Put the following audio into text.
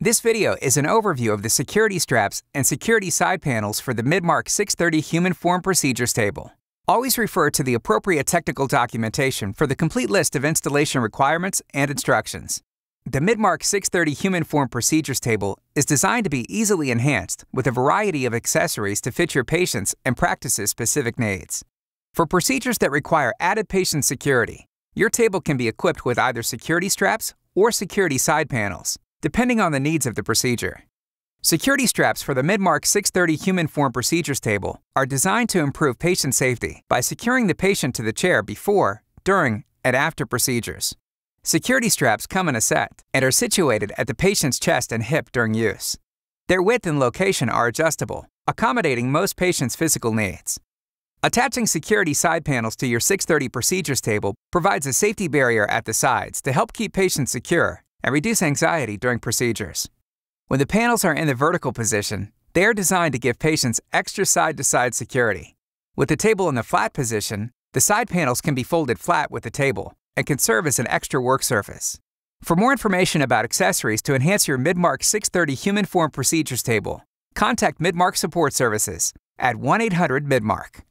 This video is an overview of the security straps and security side panels for the Midmark 630 Human Form Procedures table. Always refer to the appropriate technical documentation for the complete list of installation requirements and instructions. The Midmark 630 Human Form Procedures table is designed to be easily enhanced with a variety of accessories to fit your patients and practices' specific needs. For procedures that require added patient security, your table can be equipped with either security straps or security side panels depending on the needs of the procedure. Security straps for the MidMark 630 Human Form Procedures table are designed to improve patient safety by securing the patient to the chair before, during, and after procedures. Security straps come in a set and are situated at the patient's chest and hip during use. Their width and location are adjustable, accommodating most patients' physical needs. Attaching security side panels to your 630 procedures table provides a safety barrier at the sides to help keep patients secure and reduce anxiety during procedures. When the panels are in the vertical position, they are designed to give patients extra side-to-side security. With the table in the flat position, the side panels can be folded flat with the table and can serve as an extra work surface. For more information about accessories to enhance your Midmark 630 Human Form Procedures table, contact Midmark Support Services at 1-800-MIDMARK.